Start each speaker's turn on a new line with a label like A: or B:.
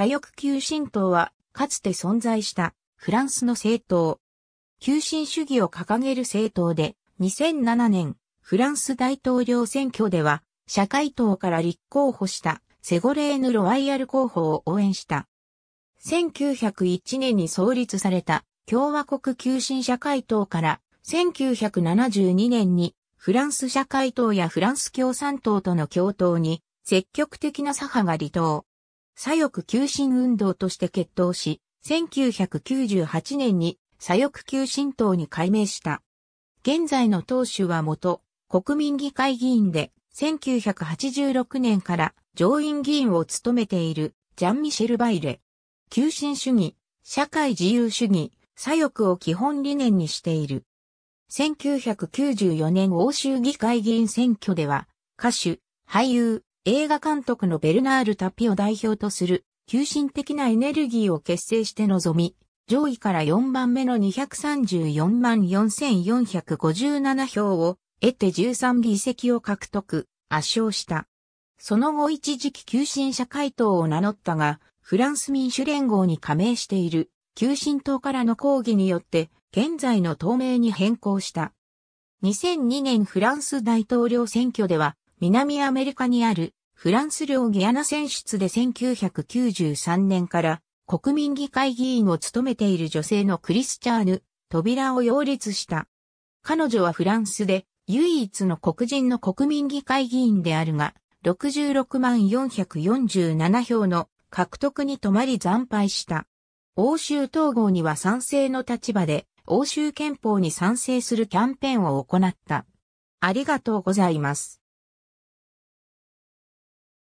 A: 左
B: 翼急進党は、かつて存在したフランスの政党。急進主義を掲げる政党で、2007年、フランス大統領選挙では、社会党から立候補したセゴレーヌ・ロワイヤル候補を応援した。1901年に創立された共和国急進社会党から1972年にフランス社会党やフランス共産党との共闘に積極的な左派が離党。左翼求心運動として決闘し、1998年に左翼求心党に改名した。現在の党首は元国民議会議員で、1986年から上院議員を務めているジャン・ミシェル・バイレ。求心主義、社会自由主義、左翼を基本理念にしている。1994年欧州議会議員選挙では、歌手、俳優、映画監督のベルナール・タピを代表とする、急進的なエネルギーを結成して臨み、上位から4番目の234万4457票を得て13議席を獲得、圧勝した。その後一時期急進者回答を名乗ったが、フランス民主連合に加盟している、急進党からの抗議によって、現在の党名に変更した。2002年フランス大統領選挙では、南アメリカにあるフランス領ギアナ選出で1993年から国民議会議員を務めている女性のクリスチャーヌ、扉を擁立した。彼女はフランスで唯一の黒人の国民議会議員であるが、66万447票の獲得に止まり惨敗した。欧州統合には賛成の立場で、欧州憲法に賛成するキャンペーンを行った。ありがとうございます。